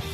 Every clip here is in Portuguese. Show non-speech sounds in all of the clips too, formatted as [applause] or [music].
you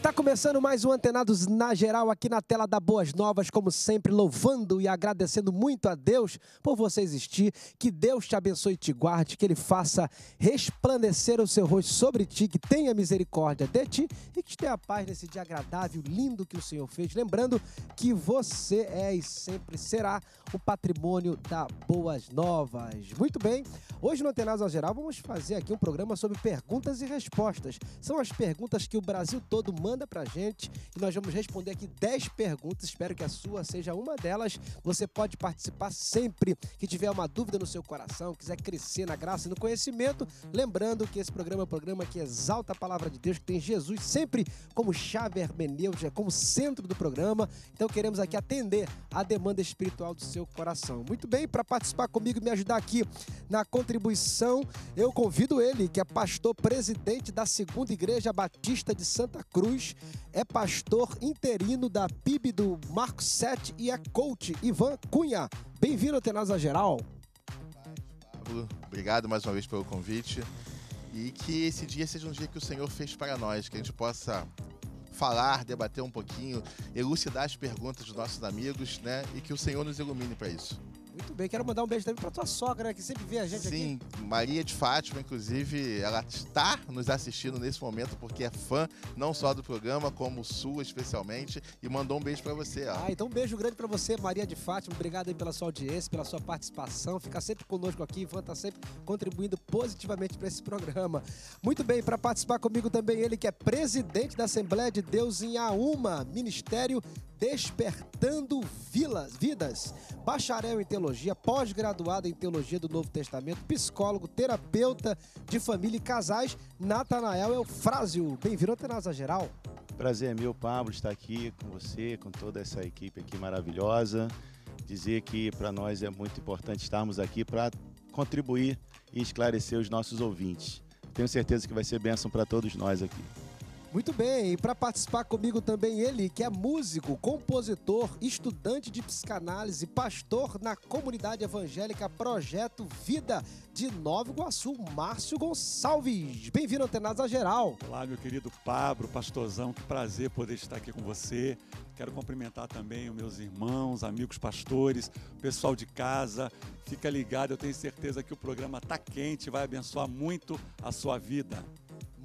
Está começando mais um Antenados na Geral aqui na tela da Boas Novas, como sempre, louvando e agradecendo muito a Deus por você existir. Que Deus te abençoe e te guarde, que Ele faça resplandecer o seu rosto sobre ti, que tenha misericórdia de ti e que te tenha paz nesse dia agradável, lindo que o Senhor fez. Lembrando que você é e sempre será o patrimônio da Boas Novas. Muito bem, hoje no Antenados na Geral vamos fazer aqui um programa sobre perguntas e respostas. São as perguntas que o Brasil todo manda manda pra gente e nós vamos responder aqui 10 perguntas. Espero que a sua seja uma delas. Você pode participar sempre que tiver uma dúvida no seu coração, quiser crescer na graça e no conhecimento. Lembrando que esse programa é um programa que exalta a palavra de Deus, que tem Jesus sempre como chave hermenêutica, como centro do programa. Então queremos aqui atender a demanda espiritual do seu coração. Muito bem, para participar comigo e me ajudar aqui na contribuição, eu convido ele, que é pastor presidente da Segunda Igreja Batista de Santa Cruz é pastor interino da PIB do Marco 7 e é coach Ivan Cunha. Bem-vindo ao Tenasa Geral. Pablo, obrigado mais uma vez pelo convite e que esse dia seja um dia que o Senhor fez para nós, que a gente possa falar, debater um pouquinho, elucidar as perguntas dos nossos amigos, né? E que o Senhor nos ilumine para isso. Muito bem, quero mandar um beijo também para tua sogra, né, que sempre vê a gente Sim, aqui. Sim, Maria de Fátima, inclusive, ela está nos assistindo nesse momento porque é fã não só do programa, como sua especialmente, e mandou um beijo para você. Ó. Ah, então um beijo grande para você, Maria de Fátima. Obrigado aí pela sua audiência, pela sua participação. Ficar sempre conosco aqui, Ivan tá sempre contribuindo positivamente para esse programa. Muito bem, para participar comigo também ele que é presidente da Assembleia de Deus em Auma, Ministério Despertando Vilas, Vidas, bacharel em teologia, pós-graduado em teologia do Novo Testamento, psicólogo, terapeuta de família e casais, Natanael Eufrásio. Bem-vindo ao Tenasa Geral. Prazer é meu, Pablo, estar aqui com você, com toda essa equipe aqui maravilhosa. Dizer que para nós é muito importante estarmos aqui para contribuir e esclarecer os nossos ouvintes. Tenho certeza que vai ser bênção para todos nós aqui. Muito bem, e para participar comigo também ele, que é músico, compositor, estudante de psicanálise, pastor na comunidade evangélica Projeto Vida de Nova Iguaçu, Márcio Gonçalves. Bem-vindo, Antenados a Geral. Olá, meu querido Pablo, pastorzão, que prazer poder estar aqui com você. Quero cumprimentar também os meus irmãos, amigos pastores, pessoal de casa. Fica ligado, eu tenho certeza que o programa está quente, vai abençoar muito a sua vida.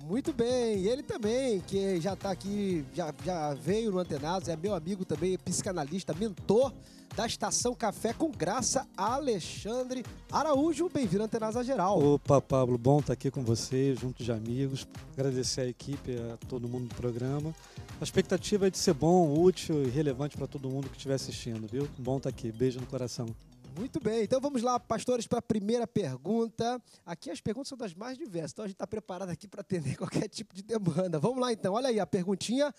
Muito bem, e ele também, que já está aqui, já, já veio no Antenados, é meu amigo também, psicanalista, mentor da Estação Café com Graça, Alexandre Araújo. Bem-vindo à a Geral. Opa, Pablo, bom estar tá aqui com você, junto de amigos. Agradecer à equipe, a todo mundo do programa. A expectativa é de ser bom, útil e relevante para todo mundo que estiver assistindo, viu? Bom estar tá aqui. Beijo no coração. Muito bem, então vamos lá, pastores, para a primeira pergunta. Aqui as perguntas são das mais diversas, então a gente está preparado aqui para atender [laughs] qualquer tipo de demanda. Vamos lá então, olha aí a perguntinha.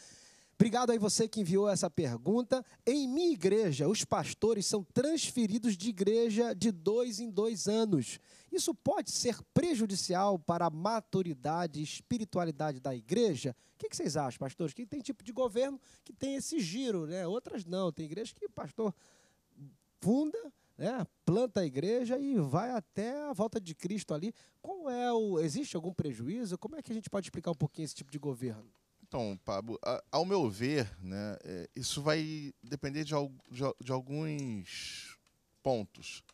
Obrigado aí você que enviou essa pergunta. Em minha igreja, os pastores são transferidos de igreja de dois em dois anos. Isso pode ser prejudicial para a maturidade e espiritualidade da igreja? O que, vocês acham, pastores? Que tem tipo de governo que tem esse giro, né? Outras não. Tem igreja que o pastor funda, né? planta a igreja e vai até a volta de Cristo ali. Qual é o. Existe algum prejuízo? Como é que a gente pode explicar um pouquinho esse tipo de governo? Então, Pablo, a, ao meu ver, né, é, isso vai depender de, al, de, de, alguns pontos.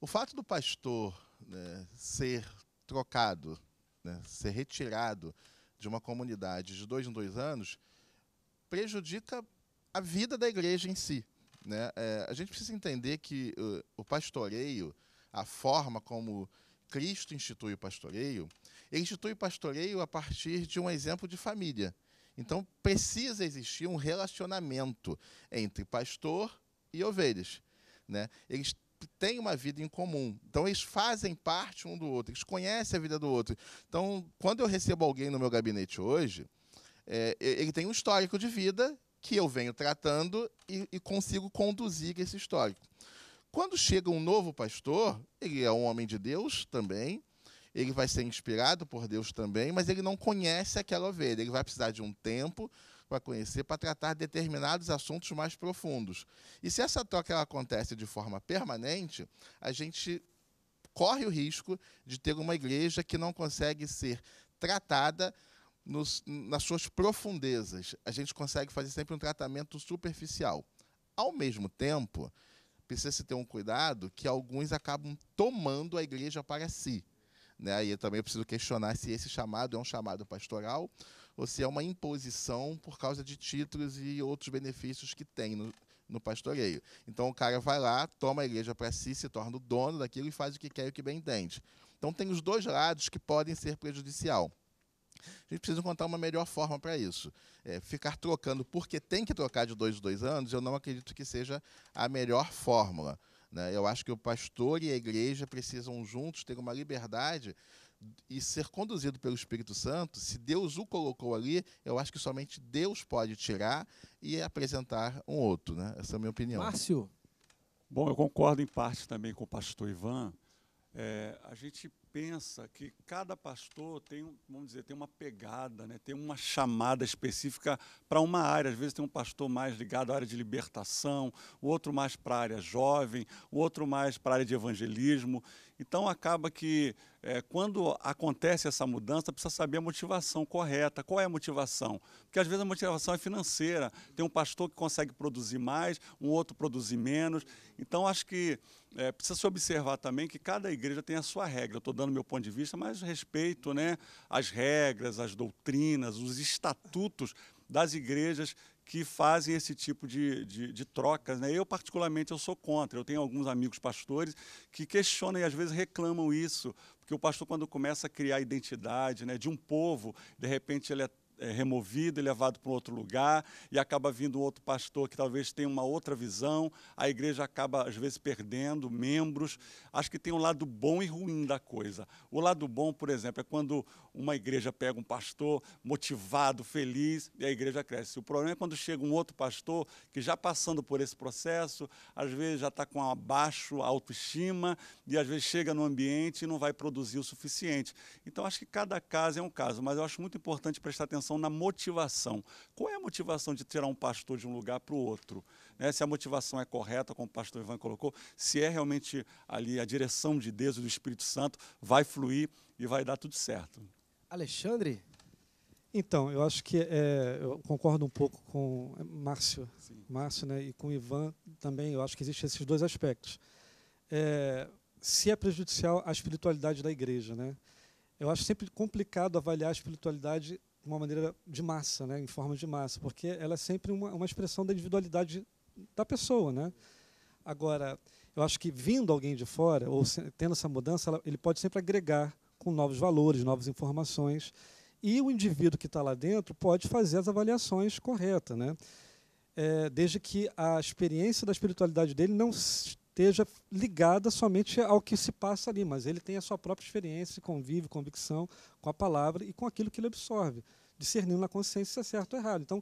O fato do pastor né, ser trocado, né, ser retirado de uma comunidade de dois em dois anos, prejudica a vida da igreja em si. Né? É, a gente precisa entender que uh, o pastoreio, a forma como Cristo institui o pastoreio, ele institui o pastoreio a partir de um exemplo de família. Então, precisa existir um relacionamento entre pastor e ovelhas. Né? Eles têm uma vida em comum. Então, eles fazem parte um do outro, eles conhecem a vida do outro. Então, quando eu recebo alguém no meu gabinete hoje, é, ele tem um histórico de vida que eu venho tratando e, e consigo conduzir esse histórico. Quando chega um novo pastor, ele é um homem de Deus também, ele vai ser inspirado por Deus também, mas ele não conhece aquela ovelha. Ele vai precisar de um tempo para conhecer, para tratar determinados assuntos mais profundos. E se essa troca ela acontece de forma permanente, a gente corre o risco de ter uma igreja que não consegue ser tratada nos, nas suas profundezas. A gente consegue fazer sempre um tratamento superficial. Ao mesmo tempo, precisa se ter um cuidado que alguns acabam tomando a igreja para si. Né? E eu também preciso questionar se esse chamado é um chamado pastoral ou se é uma imposição por causa de títulos e outros benefícios que tem no, no pastoreio. Então o cara vai lá, toma a igreja para si, se torna o dono daquilo e faz o que quer e o que bem entende. Então tem os dois lados que podem ser prejudicial. A gente precisa encontrar uma melhor forma para isso. É, ficar trocando, porque tem que trocar de dois em dois anos, eu não acredito que seja a melhor fórmula. Né? Eu acho que o pastor e a igreja precisam juntos ter uma liberdade e ser conduzido pelo Espírito Santo, se Deus o colocou ali, eu acho que somente Deus pode tirar e apresentar um outro. Né? Essa é a minha opinião. Márcio. Bom, eu concordo em parte também com o pastor Ivan é, a gente pensa que cada pastor tem, vamos dizer, tem uma pegada, né? tem uma chamada específica para uma área. Às vezes tem um pastor mais ligado à área de libertação, o outro mais para a área jovem, o outro mais para a área de evangelismo. Então acaba que é, quando acontece essa mudança, precisa saber a motivação correta. Qual é a motivação? Porque às vezes a motivação é financeira. Tem um pastor que consegue produzir mais, um outro produzir menos. Então acho que é, precisa se observar também que cada igreja tem a sua regra. Estou dando meu ponto de vista, mas respeito né, as regras, as doutrinas, os estatutos das igrejas que fazem esse tipo de, de, de, trocas. Né? Eu, particularmente, eu sou contra. Eu tenho alguns amigos pastores que questionam e, às vezes, reclamam isso. Porque o pastor, quando começa a criar identidade né, de um povo, de repente ele é é, removido e levado para um outro lugar, e acaba vindo um outro pastor que talvez tenha uma outra visão, a igreja acaba, às vezes, perdendo membros. Acho que tem o um lado bom e ruim da coisa. O lado bom, por exemplo, é quando uma igreja pega um pastor motivado, feliz, e a igreja cresce. O problema é quando chega um outro pastor que, já passando por esse processo, às vezes já está com uma baixa autoestima, e às vezes chega no ambiente e não vai produzir o suficiente. Então, acho que cada caso é um caso, mas eu acho muito importante prestar atenção atenção na motivação. Qual é a motivação de tirar um pastor de um lugar para o outro? Né? Se a motivação é correta, como o pastor Ivan colocou, se é realmente ali a direção de Deus e do Espírito Santo, vai fluir e vai dar tudo certo. Alexandre? Então, eu acho que é, eu concordo um pouco com Márcio, Márcio né, e com Ivan também. Eu acho que existem esses dois aspectos. É, se é prejudicial à espiritualidade da igreja, né? Eu acho sempre complicado avaliar a espiritualidade de uma maneira de massa, né, em forma de massa, porque ela é sempre uma, uma expressão da individualidade da pessoa. Né? Agora, eu acho que vindo alguém de fora, ou se, tendo essa mudança, ela, ele pode sempre agregar com novos valores, novas informações, e o indivíduo que está lá dentro pode fazer as avaliações corretas, né? É, desde que a experiência da espiritualidade dele não esteja ligada somente ao que se passa ali, mas ele tem a sua própria experiência, convive, convicção com a palavra e com aquilo que ele absorve, discernindo na consciência se é certo ou errado. Então,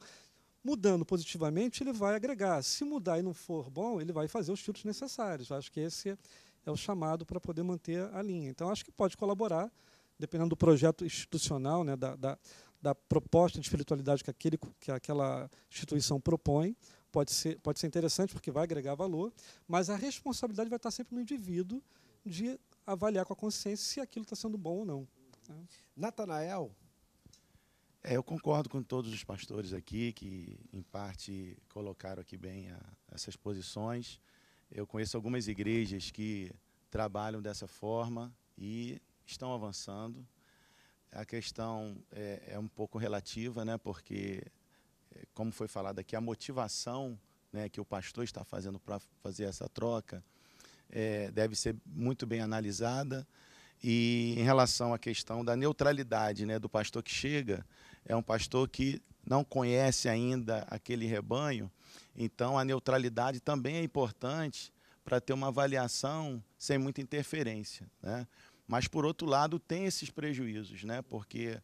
mudando positivamente, ele vai agregar. Se mudar e não for bom, ele vai fazer os filtros necessários. Eu acho que esse é o chamado para poder manter a linha. Então, acho que pode colaborar, dependendo do projeto institucional, né, da, da, da proposta de espiritualidade que, aquele, que aquela instituição propõe, pode ser, pode ser interessante porque vai agregar valor, mas a responsabilidade vai estar sempre no indivíduo de avaliar com a consciência se aquilo está sendo bom ou não. Né? Natanael? É, eu concordo com todos os pastores aqui, que em parte colocaram aqui bem a, essas posições. Eu conheço algumas igrejas que trabalham dessa forma e estão avançando. A questão é, é um pouco relativa, né, porque como foi falado aqui, a motivação né, que o pastor está fazendo para fazer essa troca é, deve ser muito bem analisada. E em relação à questão da neutralidade né, do pastor que chega, é um pastor que não conhece ainda aquele rebanho, então a neutralidade também é importante para ter uma avaliação sem muita interferência. Né? Mas, por outro lado, tem esses prejuízos, né? porque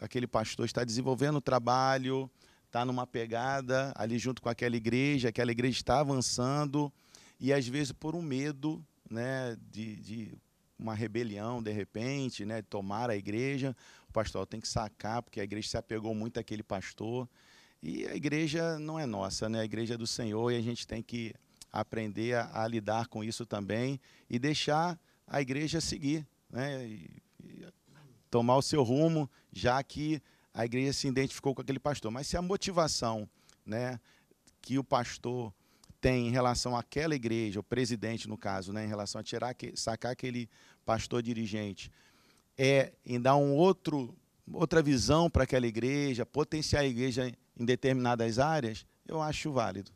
aquele pastor está desenvolvendo o trabalho, está numa pegada ali junto com aquela igreja, aquela igreja está avançando, e às vezes por um medo né, de, de uma rebelião de repente, né, tomar a igreja, o pastor tem que sacar, porque a igreja se apegou muito àquele pastor. E a igreja não é nossa, né? a igreja é do Senhor, e a gente tem que aprender a, a lidar com isso também e deixar a igreja seguir, né? E, e tomar o seu rumo, já que a igreja se identificou com aquele pastor. Mas se a motivação né, que o pastor tem em relação àquela igreja, o presidente, no caso, né, em relação a tirar, sacar aquele pastor dirigente, é em dar um outro, outra visão para aquela igreja, potenciar a igreja em determinadas áreas, eu acho válido.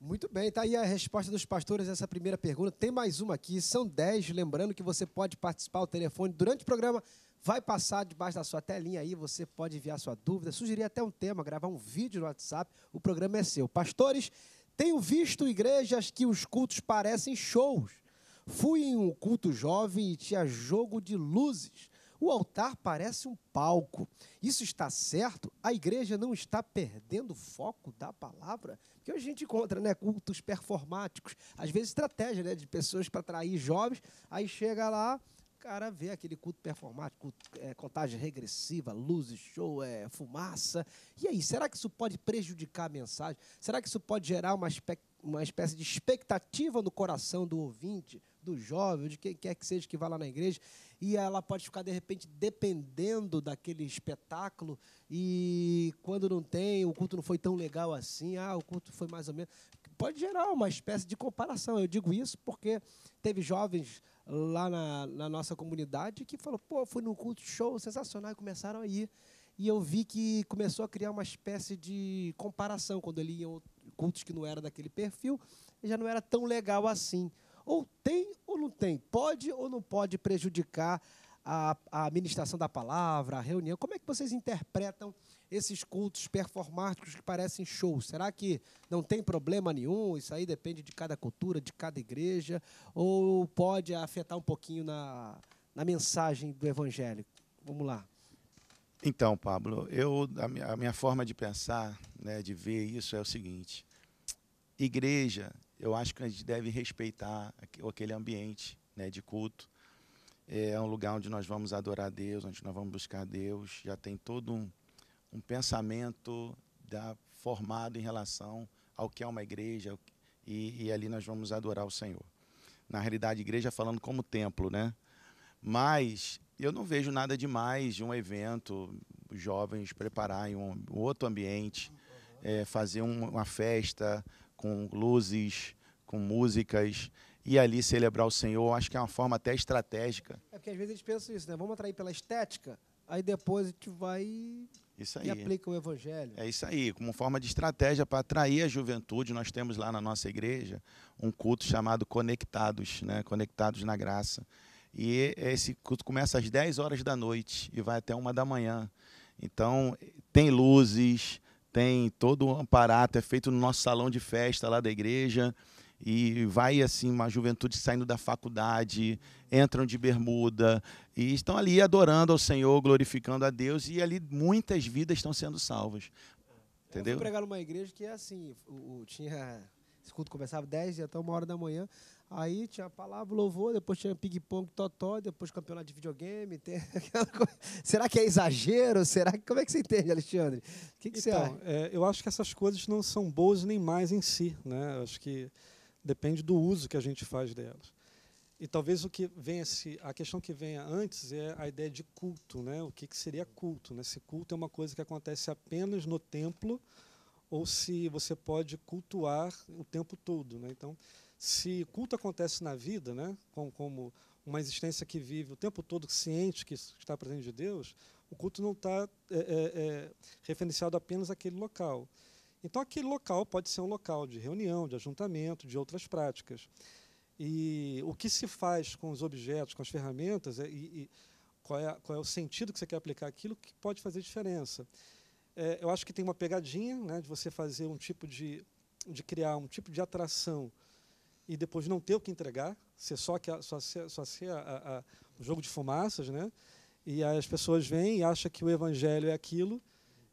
Muito bem, tá aí a resposta dos pastores a essa primeira pergunta. Tem mais uma aqui, são 10. Lembrando que você pode participar o telefone durante o programa Vai passar debaixo da sua telinha aí, você pode enviar sua dúvida, sugerir até um tema, gravar um vídeo no WhatsApp, o programa é seu. Pastores, tenho visto igrejas que os cultos parecem shows. Fui em um culto jovem e tinha jogo de luzes. O altar parece um palco. Isso está certo? A igreja não está perdendo o foco da palavra? Porque a gente encontra né, cultos performáticos, às vezes estratégia né, de pessoas para atrair jovens, aí chega lá, cara vê aquele culto performático, é, contagem regressiva, luzes, show, é, fumaça. E aí, será que isso pode prejudicar a mensagem? Será que isso pode gerar uma, espe uma espécie de expectativa no coração do ouvinte, do jovem, de quem quer que seja que vá lá na igreja? E ela pode ficar, de repente, dependendo daquele espetáculo. E quando não tem, o culto não foi tão legal assim, ah, o culto foi mais ou menos pode gerar uma espécie de comparação. Eu digo isso porque teve jovens lá na, na nossa comunidade que falou: pô, fui num culto show sensacional e começaram a ir. E eu vi que começou a criar uma espécie de comparação quando ele ia cultos que não era daquele perfil, já não era tão legal assim. Ou tem ou não tem, pode ou não pode prejudicar a, a administração da palavra, a reunião. Como é que vocês interpretam esses cultos performáticos que parecem shows, será que não tem problema nenhum? Isso aí depende de cada cultura, de cada igreja, ou pode afetar um pouquinho na, na mensagem do evangelho? Vamos lá. Então, Pablo, eu, a, minha, forma de pensar, né, de ver isso é o seguinte: igreja, eu acho que a gente deve respeitar aquele ambiente né, de culto. É, é um lugar onde nós vamos adorar Deus, onde nós vamos buscar Deus. Já tem todo um, um pensamento da, formado em relação ao que é uma igreja, e, e ali nós vamos adorar o Senhor. Na realidade, igreja falando como templo, né? Mas eu não vejo nada demais de um evento, jovens prepararem um outro ambiente, é, fazer um, uma festa com luzes, com músicas e ali celebrar o Senhor. Acho que é uma forma até estratégica. É porque às vezes eles pensam isso, né? Vamos atrair pela estética, aí depois a gente vai isso aí. E aplica o evangelho. É isso aí, como forma de estratégia para atrair a juventude, nós temos lá na nossa igreja um culto chamado Conectados, né? Conectados na Graça. E esse culto começa às 10 horas da noite e vai até uma da manhã. Então, tem luzes, tem todo o um aparato, é feito no nosso salão de festa lá da igreja e vai assim uma juventude saindo da faculdade, entram de bermuda e estão ali adorando ao Senhor, glorificando a Deus e ali muitas vidas estão sendo salvas. Entendeu? Eu fui pregar numa igreja que é assim, o, o tinha esse culto começava 10 e até uma hora da manhã. Aí tinha a palavra, louvor, depois tinha ping-pong, totó, depois campeonato de videogame. Tem... [laughs] Será que é exagero? Será que... Como é que você entende, Alexandre? O que, que então, você acha? É, eu acho que essas coisas não são boas nem mais em si. Né? Eu acho que Depende do uso que a gente faz delas. E talvez o que venha se a questão que venha antes é a ideia de culto, né? O que, que seria culto? Né? Se culto é uma coisa que acontece apenas no templo ou se você pode cultuar o tempo todo, né? Então, se culto acontece na vida, né? Como, como uma existência que vive o tempo todo ciente que está presente de Deus, o culto não está é, é, é referenciado apenas àquele local. Então, aquele local pode ser um local de reunião, de ajuntamento, de outras práticas. E o que se faz com os objetos, com as ferramentas, é, e, e qual, é, qual, é, o sentido que você quer aplicar aquilo que pode fazer diferença. É, eu acho que tem uma pegadinha né, de você fazer um tipo de. de criar um tipo de atração e depois não ter o que entregar, ser só, que a, só ser, só ser a, a, jogo de fumaças, né? E as pessoas vêm e acham que o evangelho é aquilo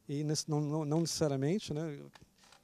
e não, não, não necessariamente, né?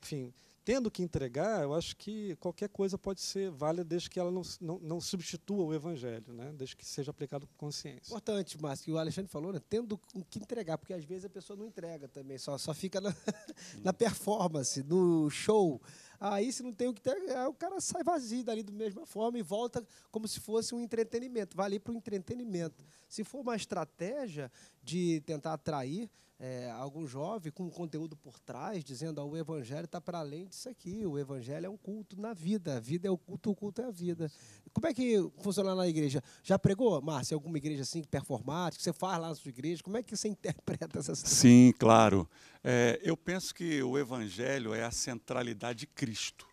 enfim, tendo que entregar, eu acho que qualquer coisa pode ser válida desde que ela não, não, não substitua o evangelho, né? desde que seja aplicado com consciência. Importante, Márcio, que o Alexandre falou, né? tendo o que entregar, porque às vezes a pessoa não entrega também, só, só fica na, [laughs] na performance, no show. Aí, se não tem o que entregar, é, o cara sai vazio dali da mesma forma e volta como se fosse um entretenimento, vale para o entretenimento. Se for uma estratégia de tentar atrair, é, algum jovem com um conteúdo por trás, dizendo que ah, o evangelho está para além disso aqui, o evangelho é um culto na vida, a vida é o culto, o culto é a vida. Como é que funciona na igreja? Já pregou, Márcio, alguma igreja assim, performática, que você faz lá na sua igreja? Como é que você [laughs] interpreta essa situação? Sim, claro. É, eu penso que o evangelho é a centralidade de Cristo.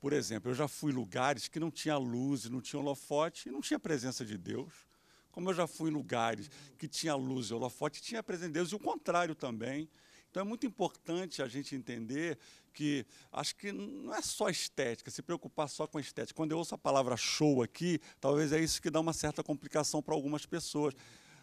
Por exemplo, eu já fui lugares que não tinha luz, não tinha holofote, não tinha presença de Deus como eu já fui em lugares que tinha luz e holofote, tinha a presença de Deus, e o contrário também. Então é muito importante a gente entender que acho que não é só estética, se preocupar só com a estética. Quando eu ouço a palavra show aqui, talvez é isso que dá uma certa complicação para algumas pessoas.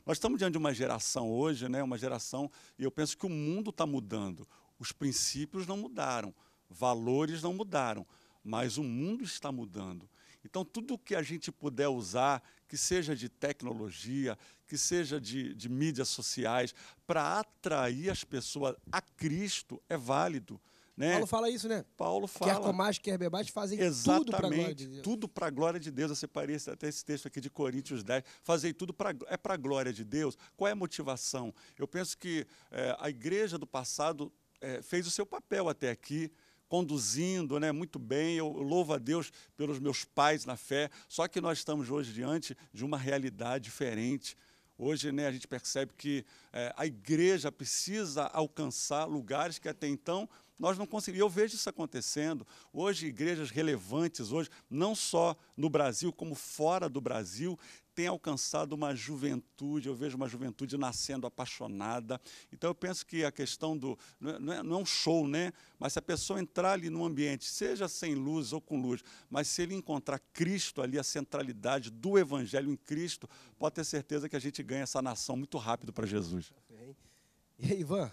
Nós estamos diante de uma geração hoje, né, uma geração, e eu penso que o mundo está mudando. Os princípios não mudaram, valores não mudaram, mas o mundo está mudando. Então, tudo que a gente puder usar, que seja de tecnologia, que seja de, de mídias sociais, para atrair as pessoas a Cristo, é válido. Né? Paulo fala isso, né? Paulo fala. Quer comais, quer bebais, fazem tudo para a glória de Deus. Tudo para a glória de Deus. Eu separei até esse texto aqui de Coríntios 10. Fazer tudo pra, é para a glória de Deus. Qual é a motivação? Eu penso que é, a igreja do passado é, fez o seu papel até aqui conduzindo né, muito bem. Eu louvo a Deus pelos meus pais na fé. Só que nós estamos hoje diante de uma realidade diferente. Hoje né, a gente percebe que é, a igreja precisa alcançar lugares que até então nós não conseguimos. Eu vejo isso acontecendo. Hoje, igrejas relevantes, hoje, não só no Brasil, como fora do Brasil, tem alcançado uma juventude, eu vejo uma juventude nascendo apaixonada. Então eu penso que a questão do. É, não é, não é um show, né? Mas se a pessoa entrar ali num ambiente, seja sem luz ou com luz, mas se ele encontrar Cristo ali, a centralidade do Evangelho em Cristo, pode ter certeza que a gente ganha essa nação muito rápido para Jesus. E aí, Ivan?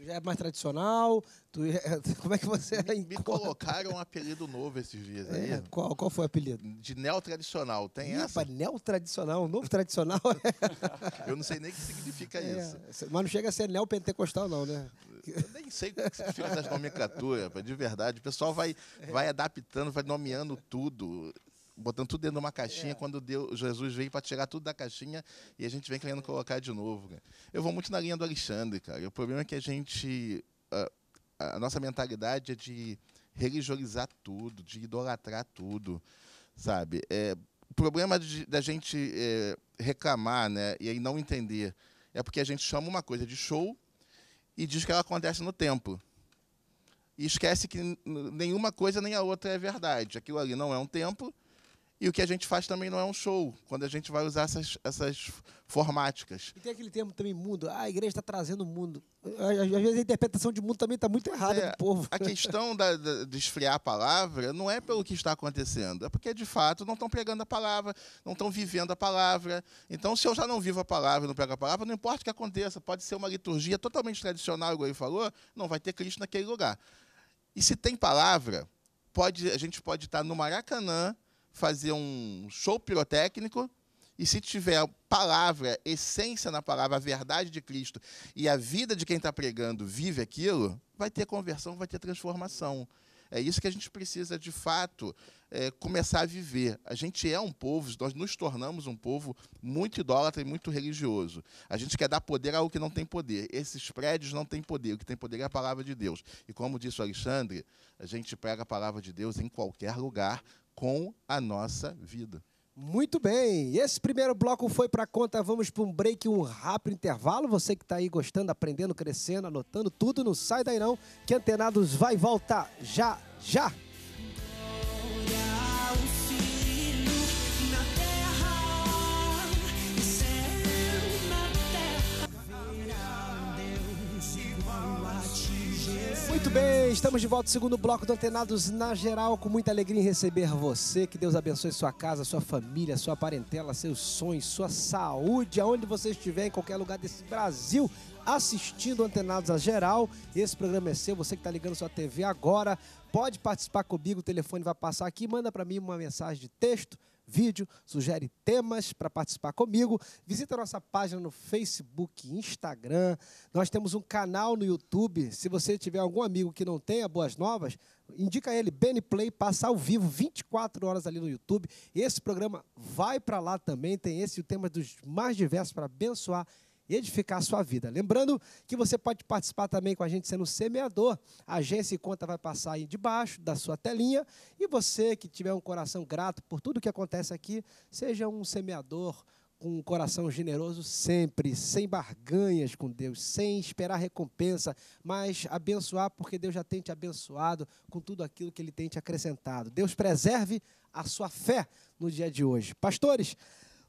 Tu já é mais tradicional? Tu é... [laughs] Como é que você me, me colocaram um apelido novo esses dias é, aí. É, qual, qual foi o apelido? De neo-tradicional, tem Ipa, essa? neo-tradicional, novo tradicional. É. [laughs] Eu não sei nem o que significa é, isso. Mas não chega a ser neo-pentecostal não, né? Eu nem sei o que significa essa nomenclatura, de verdade. O pessoal vai, vai adaptando, vai nomeando tudo botando tudo dentro de uma caixinha, é. quando Deus, Jesus veio para tirar tudo da caixinha e a gente vem querendo colocar de novo. Cara. Eu vou muito na linha do Alexandre, cara. O problema é que a gente. A, a nossa mentalidade é de religiosizar tudo, de idolatrar tudo, sabe? É, o problema de, da gente é, reclamar né, e aí não entender é porque a gente chama uma coisa de show e diz que ela acontece no tempo e esquece que nenhuma coisa nem a outra é verdade. Aquilo ali não é um tempo e o que a gente faz também não é um show, quando a gente vai usar essas, essas formáticas. E tem aquele termo também, mundo. Ah, a igreja está trazendo o mundo. Às vezes a interpretação de mundo também está muito errada é, do povo. A questão da, da, de esfriar a palavra não é pelo que está acontecendo, é porque, de fato, não estão pregando a palavra, não estão vivendo a palavra. Então, se eu já não vivo a palavra, não prego a palavra, não importa o que aconteça, pode ser uma liturgia totalmente tradicional, igual ele falou, não vai ter Cristo naquele lugar. E se tem palavra, pode, a gente pode estar no Maracanã, fazer um show pirotécnico e se tiver palavra, essência na palavra, a verdade de Cristo e a vida de quem está pregando vive aquilo, vai ter conversão, vai ter transformação. É isso que a gente precisa, de fato, é, começar a viver. A gente é um povo, nós nos tornamos um povo muito idólatra e muito religioso. A gente quer dar poder ao que não tem poder. Esses prédios não têm poder, o que tem poder é a palavra de Deus. E como disse o Alexandre, a gente prega a palavra de Deus em qualquer lugar, com a nossa vida. Muito bem, esse primeiro bloco foi para conta. Vamos para um break, um rápido intervalo. Você que está aí gostando, aprendendo, crescendo, anotando tudo, não sai daí não, que Antenados vai voltar já, já. Muito bem, estamos de volta ao segundo bloco do Antenados na Geral, com muita alegria em receber você. Que Deus abençoe sua casa, sua família, sua parentela, seus sonhos, sua saúde, aonde você estiver, em qualquer lugar desse Brasil, assistindo Antenados na Geral. Esse programa é seu, você que está ligando sua TV agora, pode participar comigo, o telefone vai passar aqui, manda para mim uma mensagem de texto, vídeo, sugere temas para participar comigo. Visita nossa página no Facebook, Instagram. Nós temos um canal no YouTube. Se você tiver algum amigo que não tenha boas novas, indica ele Play passa ao vivo 24 horas ali no YouTube. Esse programa vai para lá também, tem esse o tema dos mais diversos para abençoar e edificar a sua vida. Lembrando que você pode participar também com a gente sendo semeador. A agência e conta vai passar aí debaixo da sua telinha. E você que tiver um coração grato por tudo que acontece aqui, seja um semeador com um coração generoso sempre, sem barganhas com Deus, sem esperar recompensa, mas abençoar porque Deus já tem te abençoado com tudo aquilo que Ele tem te acrescentado. Deus preserve a sua fé no dia de hoje. Pastores,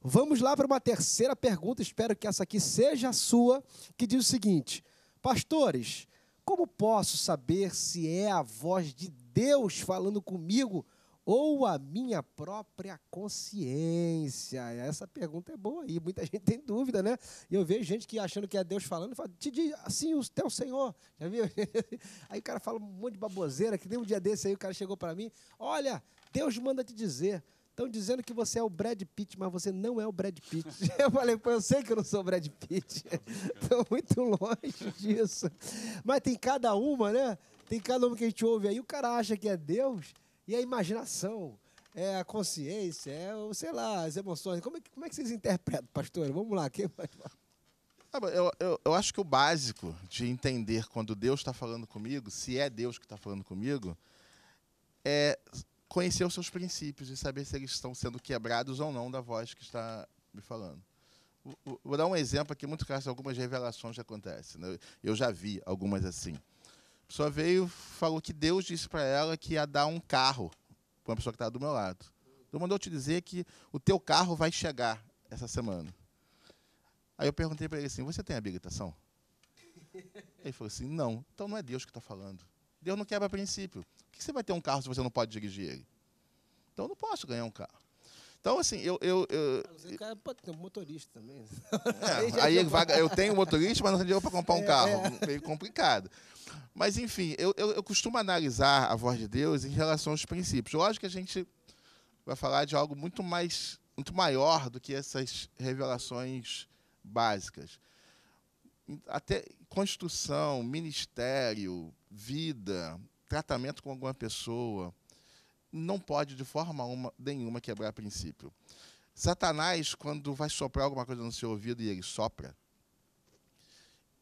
Vamos lá para uma terceira pergunta, espero que essa aqui seja a sua, que diz o seguinte: Pastores, como posso saber se é a voz de Deus falando comigo ou a minha própria consciência? Essa pergunta é boa aí, muita [laughs] gente tem dúvida, né? E eu vejo gente que achando que é Deus falando, fala, te diz assim, O teu Senhor, [laughs] já viu? aí o cara fala um monte de baboseira, que nem um dia desse aí o cara chegou para mim, olha, Deus manda te dizer. Estão dizendo que você é o Brad Pitt, mas você não é o Brad Pitt. [laughs] Eu falei, pô, eu sei que eu não sou o Brad Pitt. Estou tá [laughs] muito longe disso. Mas tem cada uma, né? Tem cada uma que a gente ouve aí, o cara acha que é Deus e é a imaginação. É a consciência, é, o, sei lá, as emoções. Como é, que, como é que vocês interpretam, pastor? Vamos lá, quem vai ah, eu, eu, eu, acho que o básico de entender quando Deus está falando comigo, se é Deus que está falando comigo, é conhecer os seus princípios e saber se eles estão sendo quebrados ou não da voz que está me falando. Vou dar um exemplo aqui, muito caso, algumas revelações já acontecem. Né? Eu já vi algumas assim. A pessoa veio falou que Deus disse para ela que ia dar um carro para uma pessoa que estava do meu lado. Deus mandou te dizer que o teu carro vai chegar essa semana. Aí eu perguntei para ele assim, você tem habilitação? Ele falou assim, não, então não é Deus que está falando. Deus não quebra princípio. Por que você vai ter um carro se você não pode dirigir ele? Então eu não posso ganhar um carro. Então, assim, eu. eu, eu ah, cara pode ter um motorista também. É, [laughs] aí ele vai, eu tenho um motorista, mas não tenho dinheiro para comprar um é, carro. É, Meio complicado. Mas, enfim, eu, eu, eu, costumo analisar a voz de Deus em relação aos princípios. Lógico que a gente vai falar de algo muito mais muito maior do que essas revelações básicas. Até constituição ministério, vida, tratamento com alguma pessoa, não pode de forma uma, nenhuma quebrar princípio. Satanás, quando vai soprar alguma coisa no seu ouvido e ele sopra,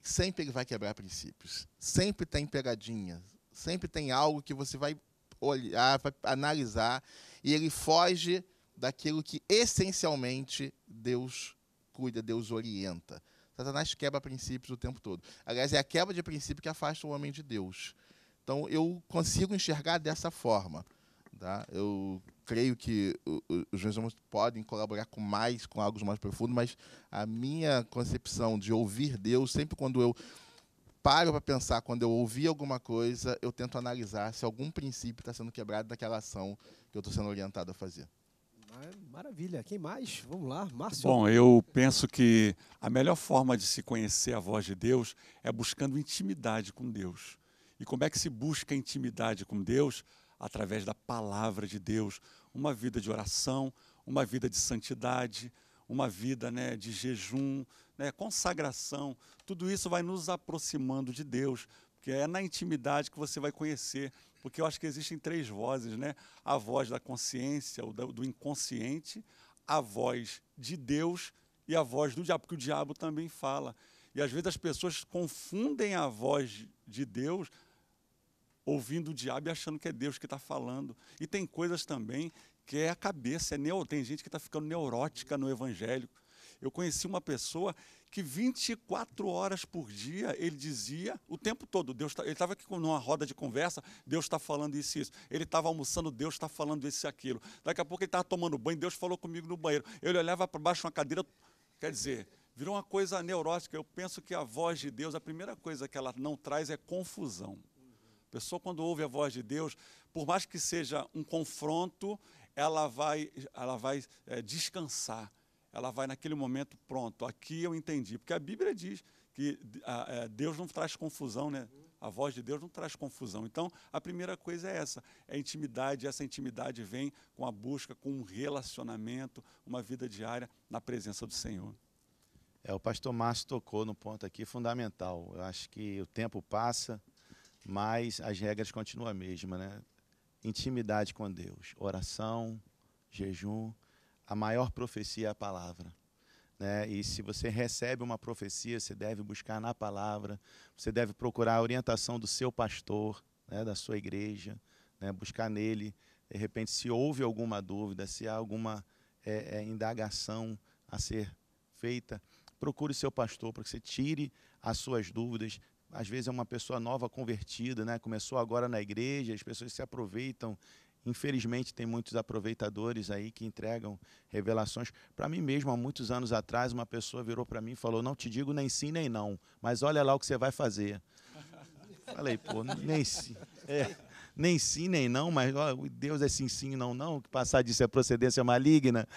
sempre ele vai quebrar princípios. Sempre tem pegadinha, sempre tem algo que você vai olhar, vai analisar, e ele foge daquilo que essencialmente Deus cuida, Deus orienta. Satanás tá quebra princípios o tempo todo. Aliás, é a quebra de princípio que afasta o homem de Deus. Então, eu consigo enxergar dessa forma. Tá? Eu creio que os meus irmãos podem colaborar com mais, com algo mais profundo, mas a minha concepção de ouvir Deus, sempre quando eu paro para pensar, quando eu ouvi alguma coisa, eu tento analisar se algum princípio está sendo quebrado daquela ação que eu estou sendo orientado a fazer. Maravilha. Quem mais? Vamos lá, Márcio. Bom, eu penso que a melhor forma de se conhecer a voz de Deus é buscando intimidade com Deus. E como é que se busca intimidade com Deus? Através da palavra de Deus, uma vida de oração, uma vida de santidade, uma vida né, de jejum, né, consagração. Tudo isso vai nos aproximando de Deus, porque é na intimidade que você vai conhecer porque eu acho que existem três vozes, né? A voz da consciência, ou do inconsciente, a voz de Deus e a voz do diabo, porque o diabo também fala. E às vezes as pessoas confundem a voz de Deus ouvindo o diabo e achando que é Deus que está falando. E tem coisas também que é a cabeça, é tem gente que está ficando neurótica no evangélico. Eu conheci uma pessoa que 24 horas por dia ele dizia o tempo todo, Deus tá, ele estava aqui numa roda de conversa, Deus está falando isso e isso. Ele estava almoçando, Deus está falando isso e aquilo. Daqui a pouco ele estava tomando banho, Deus falou comigo no banheiro. Ele olhava para baixo de uma cadeira, quer dizer, virou uma coisa neurótica. Eu penso que a voz de Deus, a primeira coisa que ela não traz é confusão. A pessoa, quando ouve a voz de Deus, por mais que seja um confronto, ela vai, ela vai é, descansar ela vai naquele momento, pronto, aqui eu entendi. Porque a Bíblia diz que a, a é, Deus não traz confusão, né? A voz de Deus não traz confusão. Então, a primeira coisa é essa, é intimidade. Essa intimidade vem com a busca, com um relacionamento, uma vida diária na presença do Senhor. É, o pastor Márcio tocou no ponto aqui fundamental. Eu acho que o tempo passa, mas as regras continuam a mesma, né? Intimidade com Deus, oração, jejum, a maior profecia é a palavra. Né? E se você recebe uma profecia, você deve buscar na palavra, você deve procurar a orientação do seu pastor, né? da sua igreja, né? buscar nele. De repente, se houve alguma dúvida, se há alguma é, é, indagação a ser feita, procure seu pastor para que você tire as suas dúvidas. Às vezes é uma pessoa nova convertida, né? começou agora na igreja, as pessoas se aproveitam Infelizmente, tem muitos aproveitadores aí que entregam revelações. Para mim mesmo, há muitos anos atrás, uma pessoa virou para mim e falou: Não te digo nem sim nem não, mas olha lá o que você vai fazer. [laughs] Falei, pô, nem sim. É, nem sim, nem não, mas ó, Deus é sim, sim, não, não, que passar disso é procedência maligna.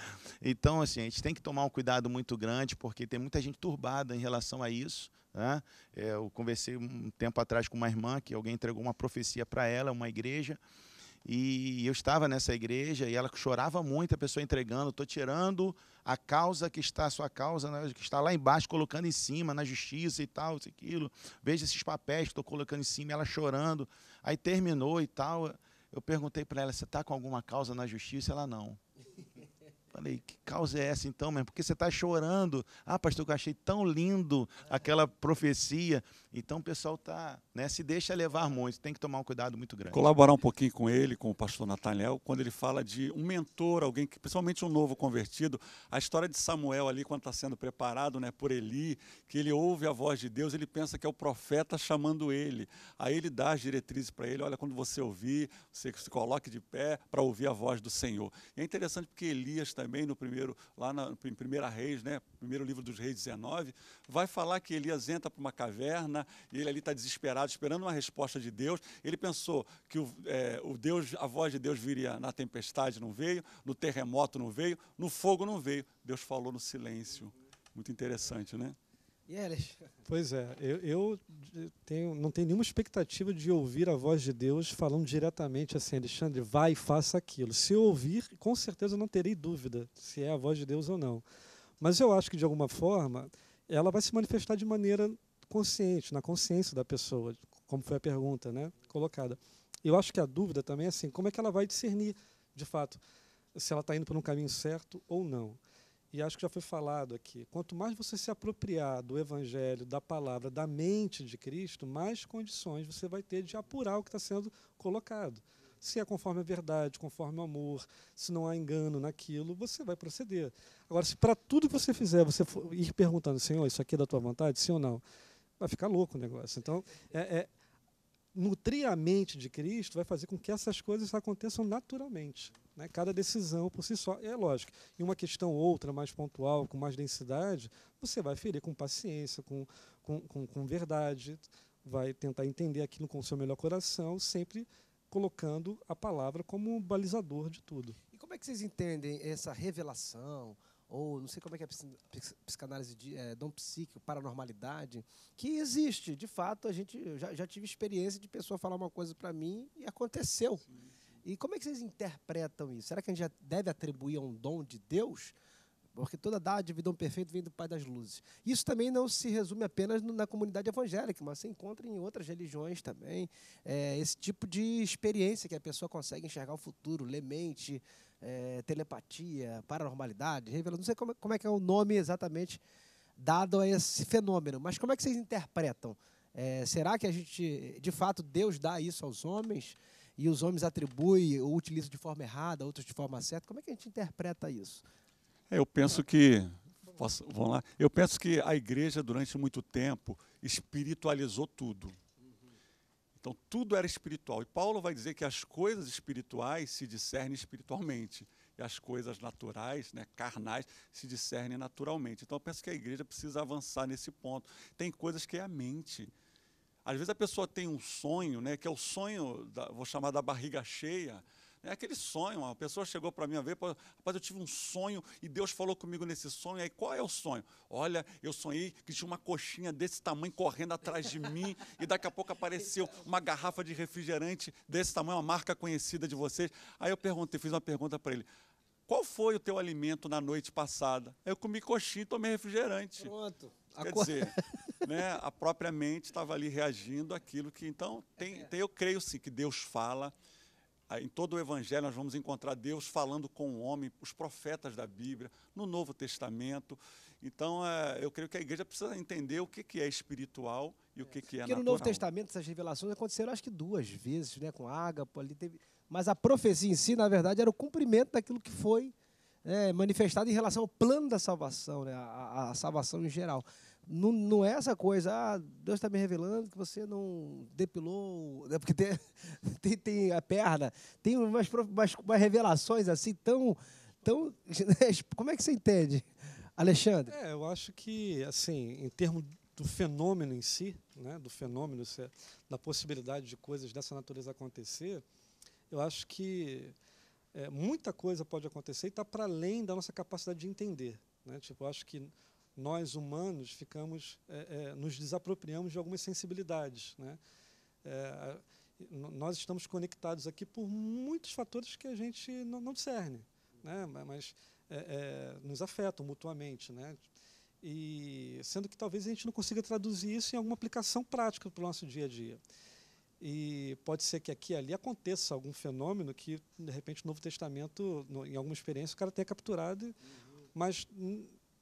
Então, assim, a gente tem que tomar um cuidado muito grande, porque tem muita gente turbada em relação a isso. Né? É, eu conversei um tempo atrás com uma irmã que alguém entregou uma profecia para ela, uma igreja, e eu estava nessa igreja e ela chorava muito, a pessoa entregando, estou tirando a causa que está, a sua causa, né, que está lá embaixo, colocando em cima, na justiça e tal, isso, aquilo. Veja esses papéis que estou colocando em cima, ela chorando. Aí terminou e tal. Eu perguntei para ela, você está com alguma causa na justiça? Ela, não. [laughs] Falei, que causa é essa então, mesmo? Porque você está chorando. Ah, pastor, eu achei tão lindo aquela profecia. Então o pessoal tá, né, se deixa levar muito, tem que tomar um cuidado muito grande. Colaborar um pouquinho com ele, com o pastor Nathaniel, quando ele fala de um mentor, alguém que, principalmente um novo convertido, a história de Samuel ali, quando está sendo preparado né, por Eli, que ele ouve a voz de Deus, ele pensa que é o profeta chamando ele. Aí ele dá as diretrizes para ele: olha, quando você ouvir, você se coloque de pé para ouvir a voz do Senhor. E é interessante porque Elias também, no primeiro, lá na, em Primeira Reis, né, primeiro livro dos Reis 19, vai falar que Elias entra para uma caverna e ele ali está desesperado, esperando uma resposta de Deus. Ele pensou que o, é, o Deus, a voz de Deus viria na tempestade, não veio, no terremoto não veio, no fogo não veio. Deus falou no silêncio. Muito interessante, né? E eles? Pois é, eu, eu, tenho, não tenho nenhuma expectativa de ouvir a voz de Deus falando diretamente assim, Alexandre, vai e faça aquilo. Se eu ouvir, com certeza não terei dúvida se é a voz de Deus ou não. Mas eu acho que, de alguma forma, ela vai se manifestar de maneira consciente, na consciência da pessoa, como foi a pergunta né, colocada. Eu acho que a dúvida também é assim, como é que ela vai discernir, de fato, se ela está indo por um caminho certo ou não. E acho que já foi falado aqui, quanto mais você se apropriar do evangelho, da palavra, da mente de Cristo, mais condições você vai ter de apurar o que está sendo colocado se é conforme a verdade, conforme o amor, se não há engano naquilo, você vai proceder. Agora, se para tudo que você fizer, você ir perguntando, Senhor, isso aqui é da tua vontade, sim ou não, vai ficar louco o negócio. Então, é, é, nutrir a mente de Cristo vai fazer com que essas coisas aconteçam naturalmente. Né? Cada decisão por si só. É lógico, em uma questão ou outra, mais pontual, com mais densidade, você vai ferir com paciência, com, com, com, com verdade, vai tentar entender aquilo com o seu melhor coração, sempre colocando a palavra como um balizador de tudo. E como é que vocês entendem essa revelação, ou não sei como é que é a psicanálise de eh, é, dom psíquico, paranormalidade, que existe. De fato, a gente já, já tive experiência de pessoa falar uma coisa para mim e aconteceu. Sim, sim. E como é que vocês interpretam isso? Será que a gente já deve atribuir a um dom de Deus? porque toda dádiva e dom perfeito vem do Pai das Luzes. Isso também não se resume apenas na comunidade evangélica, mas se encontra em outras religiões também. É, esse tipo de experiência que a pessoa consegue enxergar o futuro, ler mente, é, telepatia, paranormalidade, revelação. Não sei como, é, como, é que é o nome exatamente dado a esse fenômeno, mas como é que vocês interpretam? É, será que a gente, de fato, Deus dá isso aos homens? e os homens atribuem ou utilizam de forma errada, outros de forma certa. Como é que a gente interpreta isso? É, eu penso que posso, vamos lá. Eu penso que a igreja durante muito tempo espiritualizou tudo. Então tudo era espiritual. E Paulo vai dizer que as coisas espirituais se discernem espiritualmente e as coisas naturais, né, carnais, se discernem naturalmente. Então eu penso que a igreja precisa avançar nesse ponto. Tem coisas que é a mente. Às vezes a pessoa tem um sonho, né, que é o sonho, da, vou chamar da barriga cheia, é aquele sonho, uma pessoa chegou para mim uma vez, rapaz, eu tive um sonho e Deus falou comigo nesse sonho. E aí, qual é o sonho? Olha, eu sonhei que tinha uma coxinha desse tamanho correndo atrás de mim e daqui a pouco apareceu uma garrafa de refrigerante desse tamanho, uma marca conhecida de vocês. Aí eu perguntei, fiz uma pergunta para ele qual foi o teu alimento na noite passada? Eu comi coxinha e tomei refrigerante. Pronto. Quer dizer, né, a própria mente estava ali reagindo àquilo que. Então, tem, é. tem, eu creio sim que Deus fala, ah, em todo o Evangelho nós vamos encontrar Deus falando com o homem, os profetas da Bíblia, no Novo Testamento. Então, é, eu creio que a igreja precisa entender o que, é espiritual e o que, é Porque natural. Porque no Novo Testamento essas revelações aconteceram acho que duas vezes, né, com Ágapo, ali teve... mas a profecia em si, na verdade, era o cumprimento daquilo que foi né, manifestado em relação ao plano da salvação, né, a, a salvação em geral. Não, não é essa coisa, ah, Deus está me revelando que você não depilou, né? porque tem, [laughs] tem, tem, a perna, tem umas, umas, umas revelações assim tão, tão. [laughs] Como é que você entende, Alexandre? É, eu acho que, assim, em termos do fenômeno em si, né, do fenômeno, da possibilidade de coisas dessa natureza acontecer, eu acho que é, muita coisa pode acontecer e está para além da nossa capacidade de entender. Né? Tipo, eu acho que nós humanos ficamos, é, é, nos desapropriamos de algumas sensibilidades. Né? É, nós estamos conectados aqui por muitos fatores que a gente não, não discerne, né? mas é, é, nos afetam mutuamente. Né? E, sendo que talvez a gente não consiga traduzir isso em alguma aplicação prática para o nosso dia a dia. E pode ser que aqui e ali aconteça algum fenômeno que, de repente, o Novo Testamento, no, em alguma experiência, o cara tenha capturado, uhum. mas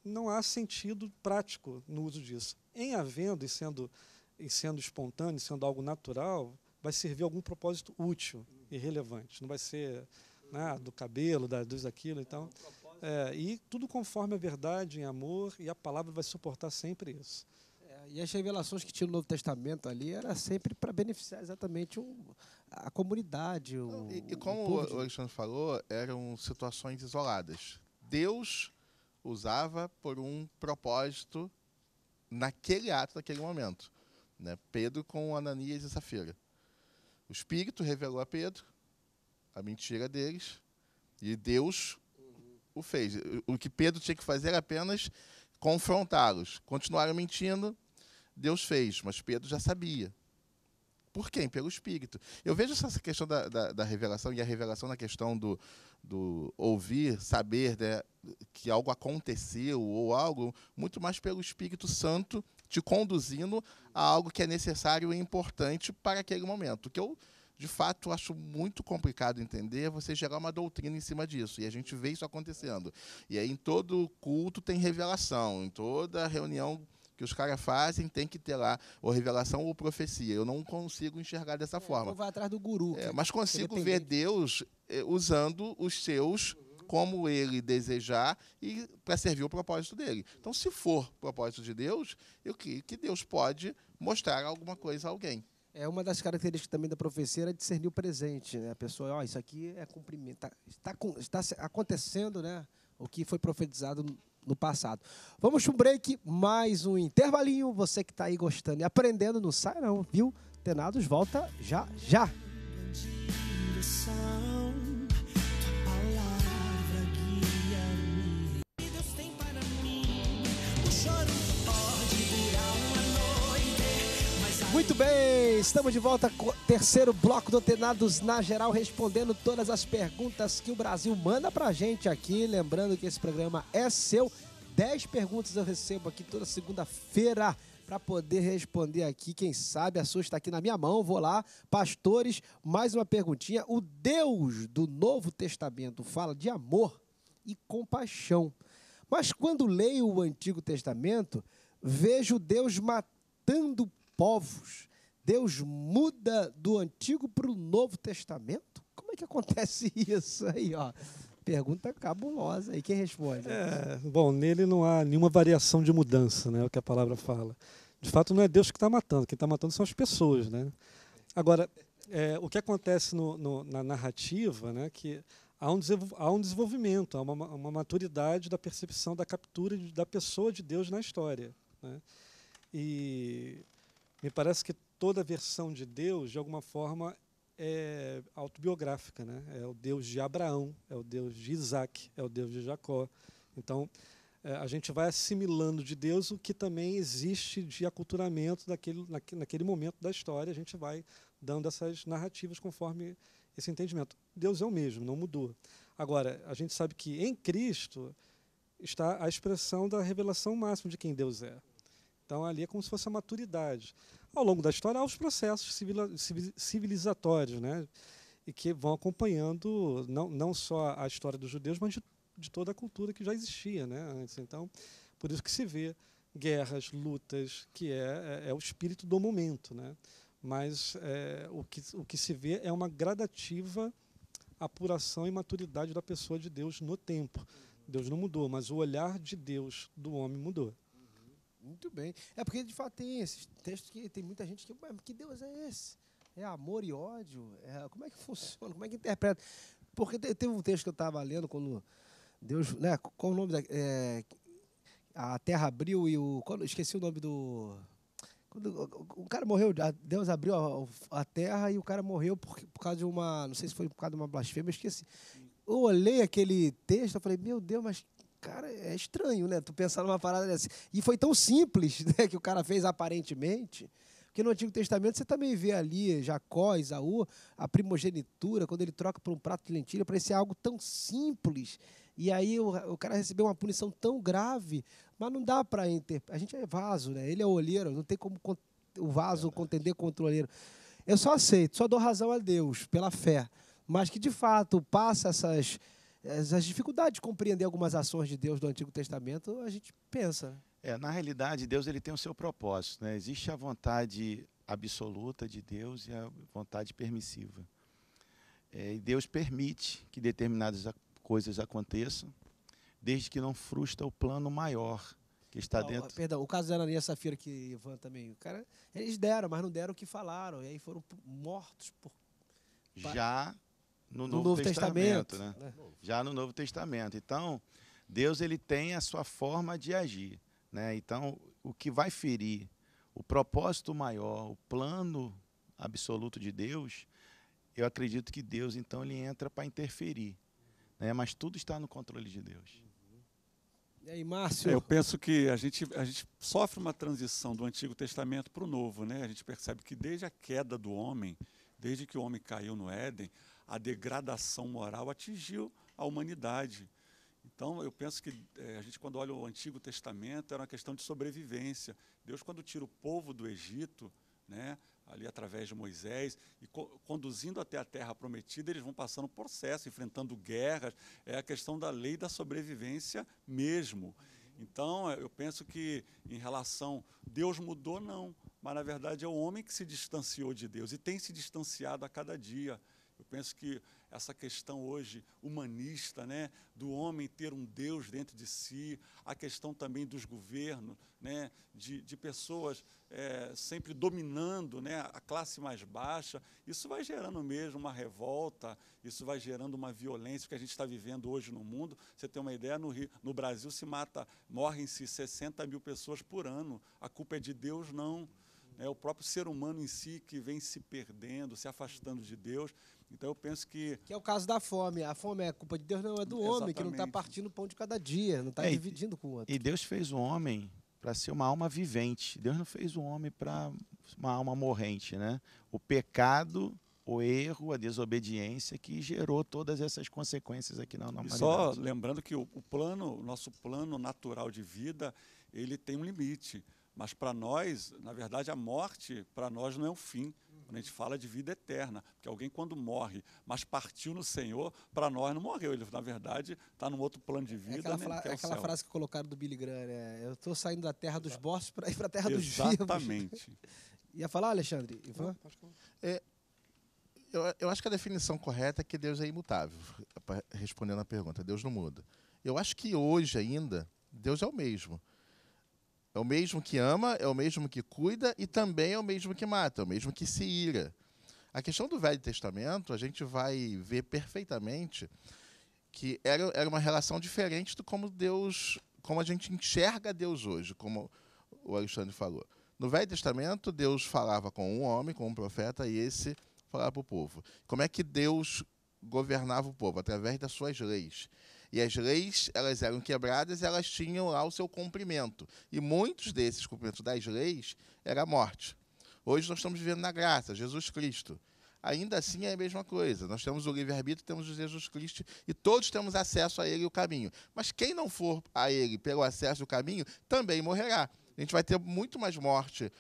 não há sentido prático no uso disso. Em havendo e sendo, e sendo espontâneo, sendo algo natural, vai servir algum propósito útil e relevante. Não vai ser né, do cabelo, da, dos aquilo. Então, é, e tudo conforme a verdade em amor, e a palavra vai suportar sempre isso. É, e as revelações que tinha no Novo Testamento ali era sempre para beneficiar exatamente um, a comunidade. e, e, como o, o Alexandre falou, eram situações isoladas. Deus usava por um propósito naquele ato, naquele momento. Né? Pedro com Ananias e Safira. O Espírito revelou a Pedro a mentira deles e Deus o fez. O que Pedro tinha que fazer era apenas confrontá-los. Continuaram mentindo, Deus fez, mas Pedro já sabia. Por quem? Pelo Espírito. Eu vejo essa questão da, da, da revelação e a revelação na questão do, do ouvir, saber né, que algo aconteceu ou algo, muito mais pelo Espírito Santo te conduzindo a algo que é necessário e importante para aquele momento. O que eu, de fato, acho muito complicado entender é você gerar uma doutrina em cima disso. E a gente vê isso acontecendo. E aí, em todo culto tem revelação, em toda reunião que os caras fazem, tem que ter lá ou revelação ou profecia. Eu não consigo enxergar dessa é, forma. vai atrás do guru. É, mas consigo ver Deus é, usando os seus como ele desejar e para servir o propósito dele. Então, se for propósito de Deus, eu creio que Deus pode mostrar alguma coisa a alguém. É uma das características também da profecia é discernir o presente, né? A pessoa, ó, oh, isso aqui é cumprimento, tá, está, está, está acontecendo, né? O que foi profetizado no passado. Vamos para um break, mais um intervalinho. Você que está aí gostando e aprendendo, não sai não, viu? Tenados volta já já. Muito bem, estamos de volta com o terceiro bloco do Antenados na Geral, respondendo todas as perguntas que o Brasil manda pra gente aqui. Lembrando que esse programa é seu. 10 perguntas eu recebo aqui toda segunda-feira para poder responder aqui. Quem sabe a sua está aqui na minha mão. Vou lá. Pastores, mais uma perguntinha. O Deus do Novo Testamento fala de amor e compaixão. Mas quando leio o Antigo Testamento, vejo Deus matando povos. Deus muda do Antigo para o Novo Testamento? Como é que acontece [laughs] isso aí, ó? Pergunta cabulosa. E quem responde? É, bom, nele não há nenhuma variação de mudança, né? É o que a palavra fala. De fato, não é Deus que está matando. Quem está matando são as pessoas, né? Agora, é, o que acontece no, no, na narrativa, né? Que há um, há um desenvolvimento, há uma, uma, maturidade da percepção da captura de, da pessoa de Deus na história, né? E me parece que toda versão de Deus, de alguma forma, é autobiográfica. Né? É o Deus de Abraão, é o Deus de Isaac, é o Deus de Jacó. Então, é, a gente vai assimilando de Deus o que também existe de aculturamento daquele, naquele momento da história. A gente vai dando essas narrativas conforme esse entendimento. Deus é o mesmo, não mudou. Agora, a gente sabe que em Cristo está a expressão da revelação máxima de quem Deus é. Então ali é como se fosse a maturidade. Ao longo da história há os processos civilizatórios, né? E que vão acompanhando não, não só a história dos judeus, mas de, de toda a cultura que já existia, né? Antes. Então, por isso que se vê guerras, lutas, que é, é, é o espírito do momento, né? Mas é, o, que, o que se vê é uma gradativa apuração e maturidade da pessoa de Deus no tempo. Deus não mudou, mas o olhar de Deus do homem mudou. Muito bem. É porque, de fato, tem esses textos que tem muita gente que. Que Deus é esse? É amor e ódio? É, como é que [laughs] funciona? Como é que interpreta? Porque teve um texto que eu estava lendo quando Deus. Né, qual o nome da. É, a terra abriu e o. Quando, esqueci o nome do. Quando o cara morreu, Deus abriu a, a terra e o cara morreu por, por causa de uma. Não sei se foi por causa de uma blasfêmia, esqueci eu olhei aquele texto, eu falei, meu Deus, mas Cara, é estranho, né? Tu pensar numa parada dessa. E foi tão simples [laughs] né, que o cara fez aparentemente. Porque no Antigo Testamento você também vê ali Jacó, Isaú, a primogenitura, quando ele troca por um prato de lentilha, parecia algo tão simples. E aí o, o cara recebeu uma punição tão grave, mas não dá para inter... A gente é vaso, né? Ele é o olheiro, não tem como o vaso é contender contra o olheiro. Eu só aceito, só dou razão a Deus pela fé. Mas que de fato passa essas as dificuldades de compreender algumas ações de Deus do Antigo Testamento, a gente pensa. Né? É, na realidade, Deus ele tem o seu propósito. Né? Existe a vontade absoluta de Deus e a vontade permissiva. É, e Deus permite que determinadas coisas aconteçam, desde que não frustra o plano maior que está não, dentro. Perdão, o caso da Ananias Safira que Ivan também, o cara, eles deram, mas não deram o que falaram, e aí foram mortos por já no, no Novo, Novo, Testamento. Testamento né? né? Já no Novo Testamento. Então, Deus ele tem a sua forma de agir. Né? Então, o que vai ferir o propósito maior, o plano absoluto de Deus, eu acredito que Deus, então, ele entra para interferir. Né? Mas tudo está no controle de Deus. E aí, Márcio? É, eu penso que a gente, a gente sofre uma transição do Antigo Testamento para o Novo. Né? A gente percebe que desde a queda do homem, desde que o homem caiu no Éden, a degradação moral atingiu a humanidade. Então, eu penso que é, a gente, quando olha o Antigo Testamento, era uma questão de sobrevivência. Deus, quando tira o povo do Egito, né, ali através de Moisés, e co conduzindo até a terra prometida, eles vão passando um processo, enfrentando guerras. É a questão da lei da sobrevivência mesmo. Então, é, eu penso que em relação. Deus mudou, não. Mas, na verdade, é o homem que se distanciou de Deus e tem se distanciado a cada dia penso que essa questão hoje humanista, né, do homem ter um Deus dentro de si, a questão também dos governos, né, de, de pessoas é, sempre dominando né, a classe mais baixa, isso vai gerando mesmo uma revolta, isso vai gerando uma violência que a gente está vivendo hoje no mundo. Você tem uma ideia, no, Rio, no Brasil se mata, morrem-se 60 mil pessoas por ano. A culpa é de Deus, não. É o próprio ser humano em si que vem se perdendo, se afastando de Deus. Então eu penso que. Que é o caso da fome. A fome é culpa de Deus, não, é do Exatamente. homem, que não está partindo o pão de cada dia, não está é, dividindo com o outro. E Deus fez o homem para ser uma alma vivente. Deus não fez o homem para uma alma morrente, né? O pecado o erro, a desobediência que gerou todas essas consequências aqui na humanidade. Só lembrando que o plano, o nosso plano natural de vida, ele tem um limite. Mas para nós, na verdade, a morte para nós não é o fim. Quando a gente fala de vida eterna, porque alguém quando morre, mas partiu no Senhor, para nós não morreu. Ele, na verdade, está num outro plano de é vida. Né, é aquela, é aquela frase que colocaram do Billy Graham, né? Eu estou saindo da terra dos mortos para ir para a terra dos vivos. Exatamente. [laughs] Ia falar, Alexandre? Ivan? É, eu, eu acho que a definição correta é que Deus é imutável, [laughs] respondendo a pergunta. Deus não muda. Eu acho que hoje ainda, Deus é o mesmo. É o mesmo que ama, é o mesmo que cuida e também é o mesmo que mata, é o mesmo que se ira. A questão do Velho Testamento, a gente vai ver perfeitamente que era, era uma relação diferente do como Deus, como a gente enxerga Deus hoje, como o Alexandre falou. No Velho Testamento, Deus falava com um homem, com um profeta, e esse falava para o povo. Como é que Deus governava o povo? Através das suas leis. E as leis, elas eram quebradas, elas tinham lá o seu cumprimento. E muitos desses cumprimentos das leis era a morte. Hoje nós estamos vivendo na graça, Jesus Cristo. Ainda assim é a mesma coisa. Nós temos o livre-arbítrio, temos o Jesus Cristo e todos temos acesso a ele e o caminho. Mas quem não for a ele pelo acesso e o caminho, também morrerá. A gente vai ter muito mais morte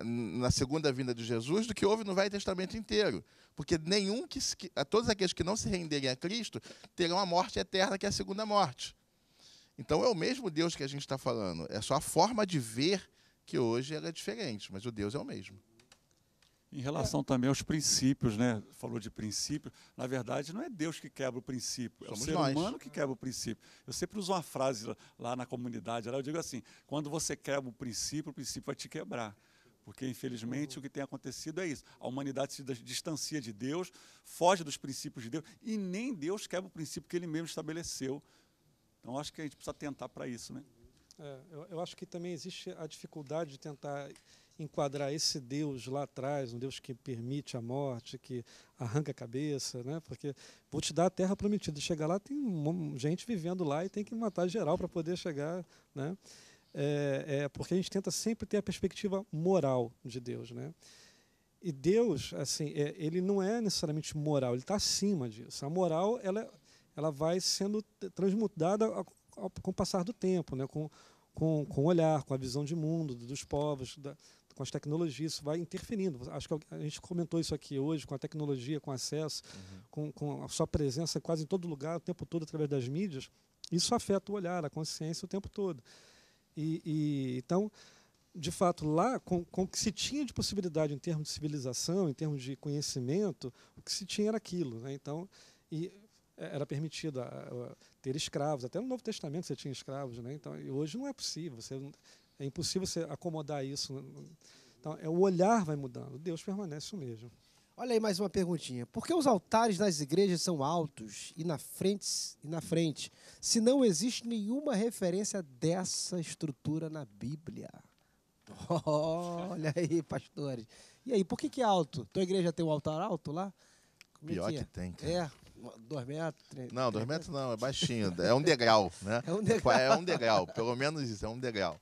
uh, na segunda vinda de Jesus do que houve no Velho Testamento inteiro. Porque nenhum que, que todos aqueles que não se renderem a Cristo terão a morte eterna, que é a segunda morte. Então é o mesmo Deus que a gente está falando. É só a forma de ver que hoje ela é diferente, mas o Deus é o mesmo. Em relação é. também aos princípios, né? Falou de princípio. Na verdade, não é Deus que quebra o princípio, é o ser nós. humano que quebra o princípio. Eu sempre uso uma frase lá na comunidade, lá eu digo assim: quando você quebra o princípio, o princípio vai te quebrar. Porque, infelizmente, uhum. o que tem acontecido é isso. A humanidade se distancia de Deus, foge dos princípios de Deus, e nem Deus quebra o princípio que ele mesmo estabeleceu. Então, acho que a gente precisa tentar para isso. Né? É, eu, eu acho que também existe a dificuldade de tentar enquadrar esse Deus lá atrás, um Deus que permite a morte, que arranca a cabeça, né? Porque vou te dar a terra prometida. Chegar lá tem gente vivendo lá e tem que matar geral para poder chegar, né? é, é, porque a gente tenta sempre ter a perspectiva moral de Deus, né? E Deus, assim, é, ele não é necessariamente moral, ele está acima disso. A moral, ela, ela vai sendo transmutada com o passar do tempo, né? Com, com, com o olhar, com a visão de mundo, dos povos, da, com as tecnologias, isso vai interferindo. Acho que a gente comentou isso aqui hoje, com a tecnologia, com o acesso, uhum. com, com, a sua presença quase em todo lugar, o tempo todo, através das mídias. Isso afeta o olhar, a consciência o tempo todo. E, e, então, de fato, lá, com, com o que se tinha de possibilidade em termos de civilização, em termos de conhecimento, o que se tinha era aquilo. Né? Então, e é, era permitido ah, ah, ter escravos. Até no Novo Testamento você tinha escravos, né? Então, hoje não é possível. Você, é impossível você acomodar isso. Né? Então, é, o olhar vai mudando. Deus permanece o mesmo. Olha aí mais uma perguntinha. Por que os altares nas igrejas são altos e na frente, e na frente se não existe nenhuma referência dessa estrutura na Bíblia? [laughs] Olha aí, pastores. E aí, por que, que é alto? Tua igreja tem um altar alto lá? Como é Pior é que, é? que, tem, cara. É, dois metros. Três, não, dois metros [laughs] não, é baixinho. É um degrau, né? É um degrau. É um degrau, pelo menos isso, é um degrau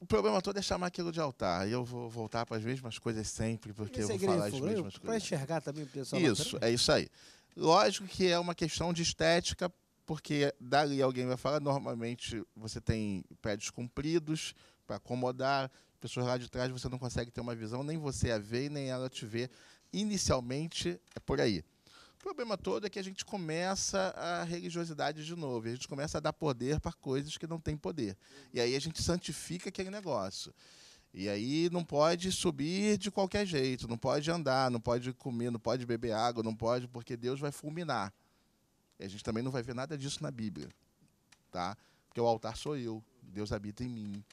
o problema todo é chamar aquilo de altar. E eu vou voltar para as mesmas coisas sempre, porque eu vou falar as mesmas coisas. Para enxergar também o pessoal. Isso, é isso aí. Lógico que é uma questão de estética, porque dali alguém vai falar, normalmente você tem prédios compridos para acomodar, pessoas lá de trás você não consegue ter uma visão, nem você a vê nem ela te vê. Inicialmente é por aí problema todo é que a gente começa a religiosidade de novo, a gente começa a dar poder para coisas que não têm poder. E aí a gente santifica aquele negócio. E aí não pode subir de qualquer jeito, não pode andar, não pode comer, não pode beber água, não pode, porque Deus vai fulminar. E a gente também não vai ver nada disso na Bíblia, tá? Porque o altar sou eu, Deus habita em mim.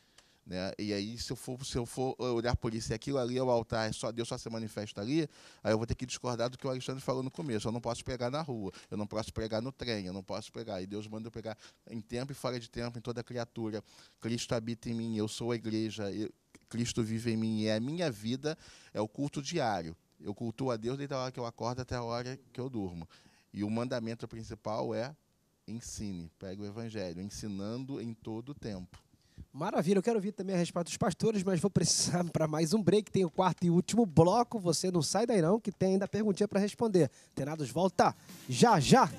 Né? E aí, se eu, for, se eu for eh, olhar por isso e aquilo ali é o altar, é só, Deus só se manifesta ali, aí eu vou ter que discordar do que o Alexandre falou no começo. Eu não posso pregar na rua, eu não posso pregar no trem, eu não posso pregar. E Deus manda eu pregar em tempo e fora de tempo, em toda criatura. Cristo habita em mim, eu sou a igreja, eu, Cristo vive em mim. E é a minha vida é o culto diário. Eu cultuo a Deus desde a hora que eu acordo até a hora que eu durmo. E o mandamento principal é ensine, pegue o evangelho, ensinando em todo o tempo. Maravilha, eu quero ouvir também a resposta dos pastores, mas vou precisar [laughs] para mais um break. Tem o quarto e último bloco. Você não sai daí, não, que tem ainda perguntinha para responder. Tenados, volta já já!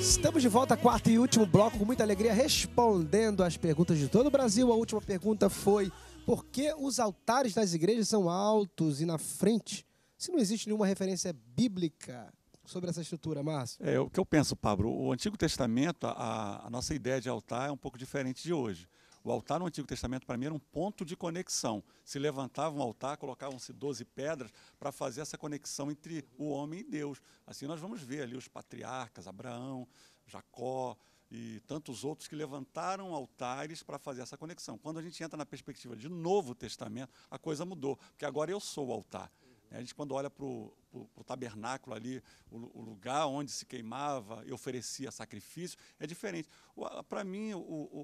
Estamos de volta, quarto e último bloco, com muita alegria, respondendo as perguntas de todo o Brasil. A última pergunta foi porque os altares das igrejas são altos e na frente? Se não existe nenhuma referência bíblica sobre essa estrutura, Márcio? É, o que eu penso, Pablo, o Antigo Testamento, a, a nossa ideia de altar é um pouco diferente de hoje. O altar no Antigo Testamento, para mim, era um ponto de conexão. Se levantava um altar, colocavam-se 12 pedras para fazer essa conexão entre o homem e Deus. Assim nós vamos ver ali os patriarcas, Abraão, Jacó, e tantos outros que levantaram altares para fazer essa conexão. Quando a gente entra na perspectiva de Novo Testamento, a coisa mudou, porque agora eu sou o altar. Né, a gente, quando olha para o tabernáculo ali, o, o, lugar onde se queimava e oferecia sacrifício, é diferente. Para mim, o,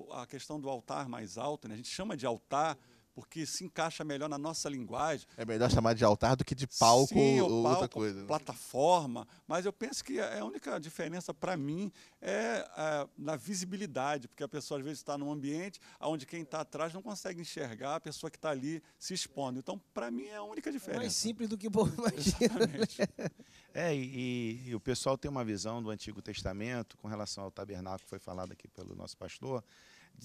o, a questão do altar mais alto, né? a gente chama de altar porque se encaixa melhor na nossa linguagem. É melhor chamar de altar do que de palco, Sim, ou, palco, outra coisa. Né? Plataforma. Mas eu penso que a única diferença para mim é, é na visibilidade, porque a pessoa às vezes está num ambiente onde quem está atrás não consegue enxergar a pessoa que está ali se expondo. Então, para mim, é a única diferença. É mais simples do que o povo [laughs] imagina. Né? É, e, e o pessoal tem uma visão do Antigo Testamento com relação ao tabernáculo, foi falado aqui pelo nosso pastor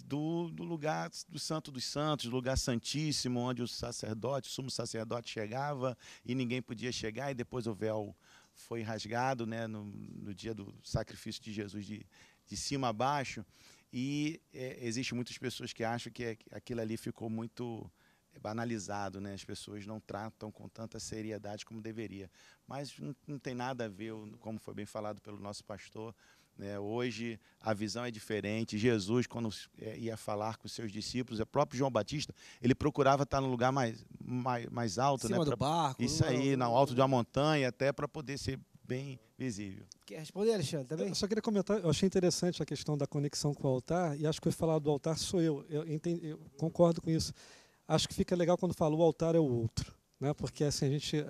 do, do, lugar do Santo dos Santos, do lugar santíssimo, onde o sacerdote, o sumo sacerdote chegava e ninguém podia chegar, e depois o véu foi rasgado né, no, no dia do sacrifício de Jesus de, de cima a baixo. E é, existe muitas pessoas que acham que é, aquilo ali ficou muito banalizado, né? As pessoas não tratam com tanta seriedade como deveria. Mas não, não tem nada a ver, como foi bem falado pelo nosso pastor, né? Hoje a visão é diferente. Jesus, quando é, ia falar com os seus discípulos, o próprio João Batista, ele procurava estar no lugar mais, mais, mais alto. Em né? cima né? do pra, barco. Isso aí, no alto de uma montanha, até para poder ser bem visível. Quer responder, Alexandre? Também? Eu só queria comentar, eu achei interessante a questão da conexão com o altar, e acho que eu falar do altar sou eu. Eu, entendi, eu concordo com isso. Acho que fica legal quando fala o altar é o outro. Né? Porque assim, a gente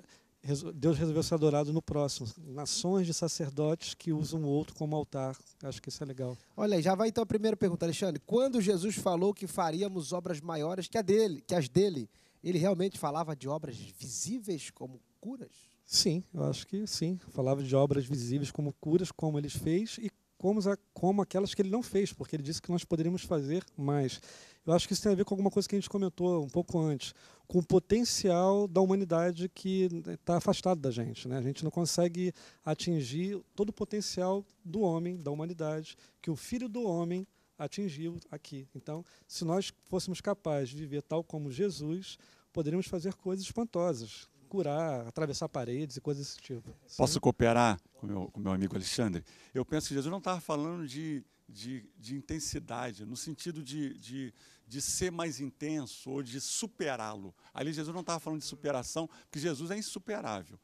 Deus resolveu ser adorado no próximo. Nações de sacerdotes que usam o outro como altar. Acho que isso é legal. Olha, já vai então a primeira pergunta, Alexandre. Quando Jesus falou que faríamos obras maiores que, a dele, que as dele, ele realmente falava de obras visíveis como curas? Sim, eu acho que sim. Falava de obras visíveis como curas, como ele fez e como, como aquelas que ele não fez, porque ele disse que nós poderíamos fazer mais. Eu acho que isso tem a ver com alguma coisa que a gente comentou um pouco antes, com o potencial da humanidade que está né, afastado da gente. Né? A gente não consegue atingir todo o potencial do homem, da humanidade, que o filho do homem atingiu aqui. Então, se nós fôssemos capazes de viver tal como Jesus, poderíamos fazer coisas espantosas curar, atravessar paredes e coisas desse tipo. Posso cooperar com meu, com meu amigo Alexandre? Eu penso que Jesus não estava falando de, de, de, intensidade, no sentido de, de, de ser mais intenso ou de superá-lo. Ali Jesus não estava falando de superação, porque Jesus é insuperável.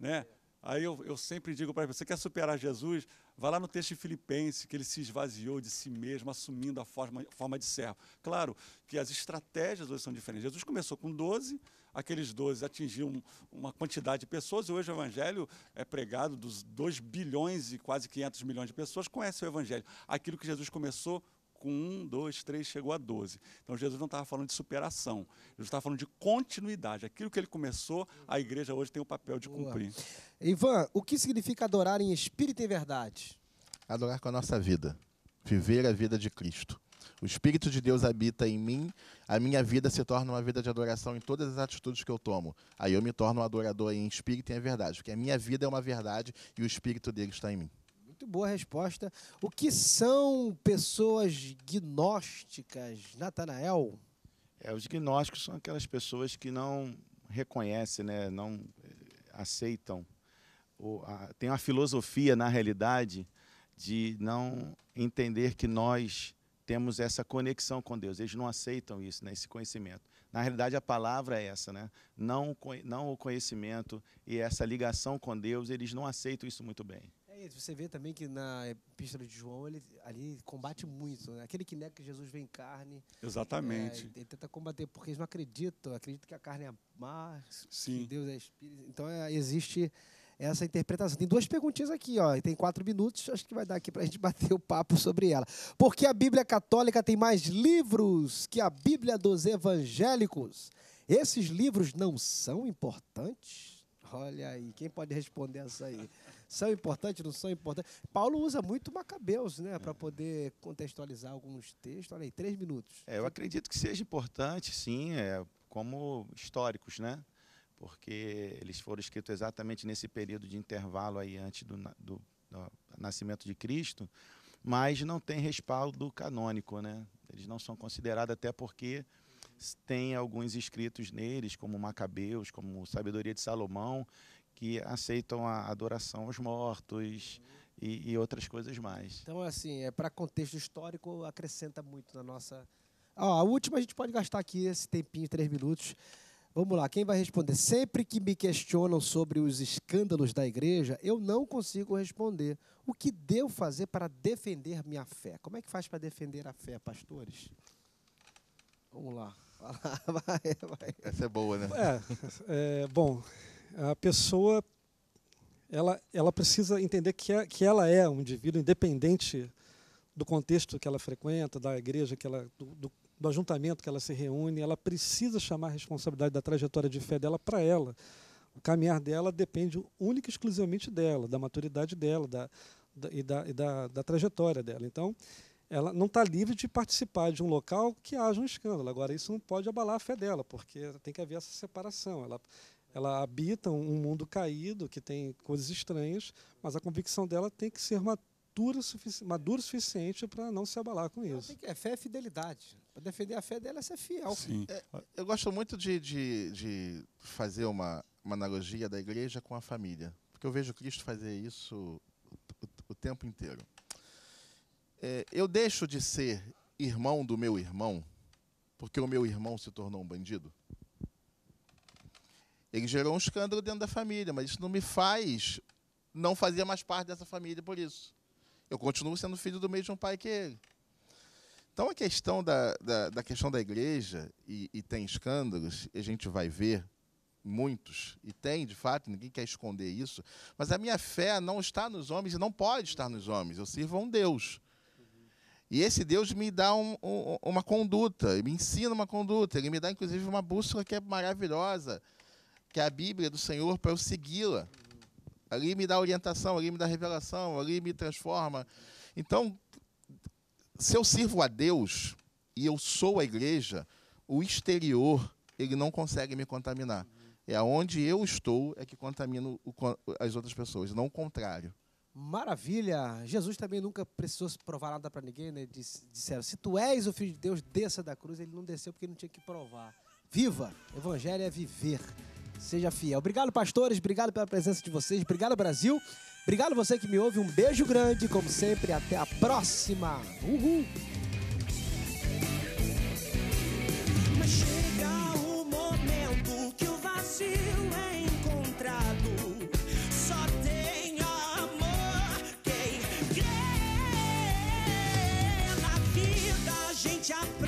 Né? Aí eu, eu sempre digo para você, quer superar Jesus? Vá lá no texto de Filipenses, que ele se esvaziou de si mesmo, assumindo a forma, forma de servo. Claro que as estratégias hoje são diferentes. Jesus começou com 12, aqueles 12 atingiam uma quantidade de pessoas, e hoje o Evangelho é pregado dos 2 bilhões e quase 500 milhões de pessoas conhecem o Evangelho. Aquilo que Jesus começou com 1, 2, 3, chegou a 12. Então Jesus não estava falando de superação, Jesus estava falando de continuidade. Aquilo que ele começou, a igreja hoje tem o papel de cumprir. Ivan, o que significa adorar em espírito e verdade? Adorar com a nossa vida, viver a vida de Cristo. O Espírito de Deus habita em mim, a minha vida se torna uma vida de adoração em todas as atitudes que eu tomo. Aí eu me torno um adorador em espírito e em verdade, porque a minha vida é uma verdade e o Espírito dele está em mim. Muito boa resposta. O que são pessoas gnósticas, Natanael? É, os gnósticos são aquelas pessoas que não reconhecem, né, não eh, aceitam. Ou, a, tem uma filosofia, na realidade, de não entender que nós temos essa conexão com Deus. Eles não aceitam isso, né, esse conhecimento. Na realidade, a palavra é essa, né? Não, não o conhecimento e essa ligação com Deus, eles não aceitam isso muito bem. É isso. Você vê também que na Epístola de João, ele ali combate muito. Né? Aquele que nega que Jesus vem carne. Exatamente. É, ele tenta combater, porque eles não acreditam. Acreditam que a carne é má, Sim. que Deus é espírito. Então, é, existe essa interpretação. Tem duas perguntinhas aqui, ó, e tem quatro minutos, acho que vai dar aqui para a gente [laughs] bater o papo sobre ela. Por que a Bíblia Católica tem mais livros que a Bíblia dos Evangélicos? Esses livros não são importantes? Olha aí, quem pode responder essa aí? São importantes, não são importantes? Paulo usa muito Macabeus, né, para poder contextualizar alguns textos. Olha aí, três minutos. É, eu acredito que seja importante, sim, é, como históricos, né? porque eles foram escritos exatamente nesse período de intervalo aí antes do, do, do nascimento de Cristo, mas não tem respaldo canônico, né? Eles não são considerados até porque tem alguns escritos neles, como Macabeus, como Sabedoria de Salomão, que aceitam a adoração aos mortos e, e outras coisas mais. Então, assim, é para contexto histórico acrescenta muito na nossa. Ó, a última a gente pode gastar aqui esse tempinho, três minutos. Vamos lá, quem vai responder? Sempre que me questionam sobre os escândalos da igreja, eu não consigo responder. O que devo fazer para defender minha fé? Como é que faz para defender a fé, pastores? Vamos lá. [laughs] Vai, vai. Essa é boa, né? É, é, bom, a pessoa ela, ela precisa entender que, é, que ela é um indivíduo independente do contexto que ela frequenta, da igreja que ela, do, do, do ajuntamento que ela se reúne, ela precisa chamar a responsabilidade da trajetória de fé dela para ela. O caminhar dela depende única e exclusivamente dela, da maturidade dela da, da e, da, e da, da trajetória dela. Então, ela não está livre de participar de um local que haja um escândalo. Agora, isso não pode abalar a fé dela, porque tem que haver essa separação. Ela, ela habita um mundo caído, que tem coisas estranhas, mas a convicção dela tem que ser madura, madura o suficiente para não se abalar com isso. É fé é fidelidade. Para defender a fé dela, é ser fiel. Sim. É, eu gosto muito de, de, de fazer uma, uma analogia da igreja com a família. Porque eu vejo Cristo fazer isso o, o, o tempo inteiro. É, eu deixo de ser irmão do meu irmão porque o meu irmão se tornou um bandido? Ele gerou um escândalo dentro da família, mas isso não me faz não fazer mais parte dessa família por isso. Eu continuo sendo filho do mesmo pai que ele. Então a questão da, da, da questão da igreja, e, e, tem escândalos, e a gente vai ver muitos, e tem, de fato, ninguém quer esconder isso, mas a minha fé não está nos homens e não pode estar nos homens. Eu sirvo a um Deus. E esse Deus me dá um, um, uma conduta, me ensina uma conduta, ele me dá, inclusive, uma bússola que é maravilhosa, que é a Bíblia do Senhor, para eu segui-la. Ali me dá orientação, ali me dá revelação, ali me transforma. Então, se eu sirvo a Deus e eu sou a igreja, o exterior ele não consegue me contaminar. É aonde eu estou é que contamino o, as outras pessoas, não o contrário. Maravilha! Jesus também nunca precisou provar nada para ninguém, né? Disseram: se tu és o filho de Deus, desça da cruz. Ele não desceu porque não tinha que provar. Viva! Evangelho é viver. Seja fiel. Obrigado, pastores. Obrigado pela presença de vocês. Obrigado, Brasil. Obrigado você que me ouve, um beijo grande, como sempre, até a próxima. Uhul! chega o momento que o vazio é encontrado. Só tem amor quem crê na vida a gente aprende.